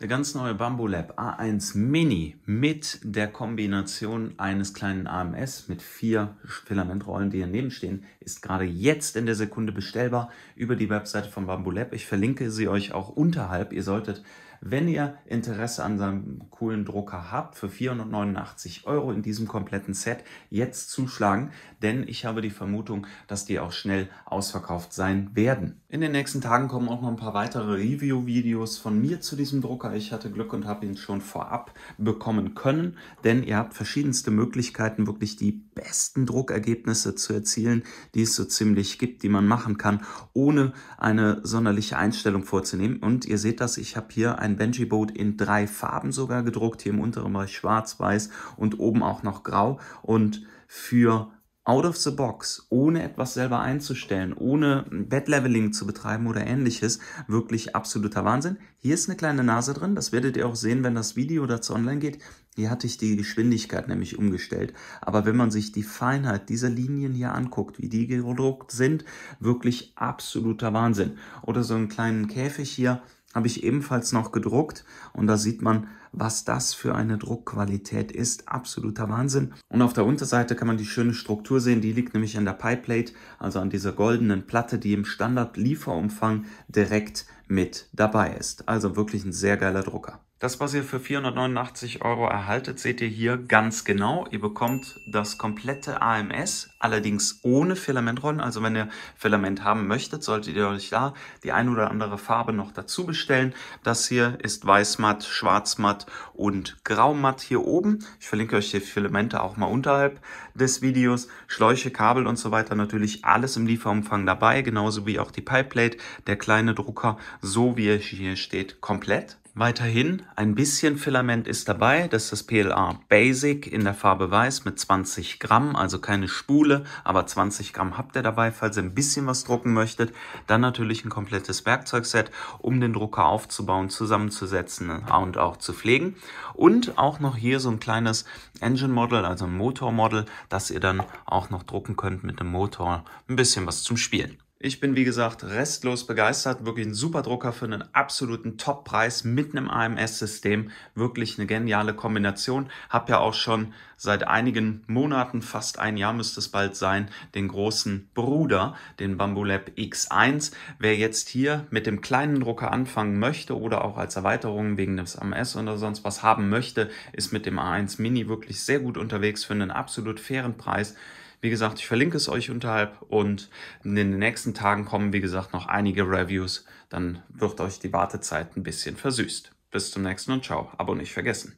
Der ganz neue Bamboo Lab A1 Mini mit der Kombination eines kleinen AMS mit vier Filamentrollen, die daneben stehen, ist gerade jetzt in der Sekunde bestellbar über die Webseite von Bamboo Lab. Ich verlinke sie euch auch unterhalb. Ihr solltet, wenn ihr Interesse an seinem coolen Drucker habt, für 489 Euro in diesem kompletten Set jetzt zuschlagen, denn ich habe die Vermutung, dass die auch schnell ausverkauft sein werden. In den nächsten Tagen kommen auch noch ein paar weitere Review-Videos von mir zu diesem Drucker Drucker. Ich hatte Glück und habe ihn schon vorab bekommen können, denn ihr habt verschiedenste Möglichkeiten, wirklich die besten Druckergebnisse zu erzielen, die es so ziemlich gibt, die man machen kann, ohne eine sonderliche Einstellung vorzunehmen. Und ihr seht das, ich habe hier ein Benji Boat in drei Farben sogar gedruckt, hier im unteren Bereich schwarz-weiß und oben auch noch grau und für out of the box, ohne etwas selber einzustellen, ohne Bad leveling zu betreiben oder ähnliches, wirklich absoluter Wahnsinn. Hier ist eine kleine Nase drin, das werdet ihr auch sehen, wenn das Video dazu online geht. Hier hatte ich die Geschwindigkeit nämlich umgestellt. Aber wenn man sich die Feinheit dieser Linien hier anguckt, wie die gedruckt sind, wirklich absoluter Wahnsinn. Oder so einen kleinen Käfig hier, habe ich ebenfalls noch gedruckt und da sieht man, was das für eine Druckqualität ist. Absoluter Wahnsinn. Und auf der Unterseite kann man die schöne Struktur sehen. Die liegt nämlich an der Pieplate, also an dieser goldenen Platte, die im Standard-Lieferumfang direkt mit dabei ist. Also wirklich ein sehr geiler Drucker. Das, was ihr für 489 Euro erhaltet, seht ihr hier ganz genau. Ihr bekommt das komplette AMS, allerdings ohne Filamentrollen. Also wenn ihr Filament haben möchtet, solltet ihr euch da die ein oder andere Farbe noch dazu bestellen. Das hier ist Weißmatt, Schwarzmatt und Graumatt hier oben. Ich verlinke euch die Filamente auch mal unterhalb des Videos. Schläuche, Kabel und so weiter natürlich alles im Lieferumfang dabei, genauso wie auch die Pipeplate, der kleine Drucker, so wie er hier steht, komplett. Weiterhin ein bisschen Filament ist dabei, das ist das PLA Basic in der Farbe Weiß mit 20 Gramm, also keine Spule, aber 20 Gramm habt ihr dabei, falls ihr ein bisschen was drucken möchtet. Dann natürlich ein komplettes Werkzeugset, um den Drucker aufzubauen, zusammenzusetzen und auch zu pflegen. Und auch noch hier so ein kleines Engine Model, also ein Motor Model, das ihr dann auch noch drucken könnt mit dem Motor, ein bisschen was zum Spielen. Ich bin, wie gesagt, restlos begeistert. Wirklich ein super Drucker für einen absoluten Top-Preis mit einem AMS-System. Wirklich eine geniale Kombination. Hab ja auch schon seit einigen Monaten, fast ein Jahr müsste es bald sein, den großen Bruder, den Bamboo Lab X1. Wer jetzt hier mit dem kleinen Drucker anfangen möchte oder auch als Erweiterung wegen des AMS oder sonst was haben möchte, ist mit dem A1 Mini wirklich sehr gut unterwegs für einen absolut fairen Preis. Wie gesagt, ich verlinke es euch unterhalb und in den nächsten Tagen kommen, wie gesagt, noch einige Reviews. Dann wird euch die Wartezeit ein bisschen versüßt. Bis zum nächsten und ciao. Abo nicht vergessen.